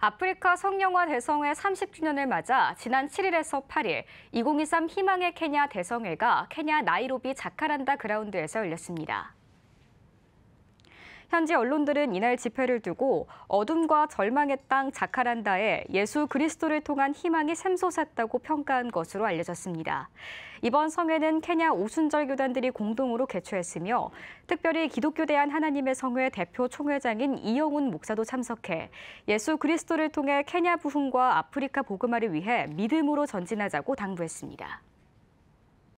아프리카 성영화 대성회 30주년을 맞아 지난 7일에서 8일 2023 희망의 케냐 대성회가 케냐 나이로비 자카란다 그라운드에서 열렸습니다. 현지 언론들은 이날 집회를 두고 어둠과 절망의 땅 자카란다에 예수 그리스도를 통한 희망이 샘솟았다고 평가한 것으로 알려졌습니다. 이번 성회는 케냐 오순절 교단들이 공동으로 개최했으며 특별히 기독교 대한 하나님의 성회 대표 총회장인 이영훈 목사도 참석해 예수 그리스도를 통해 케냐 부흥과 아프리카 복음화를 위해 믿음으로 전진하자고 당부했습니다.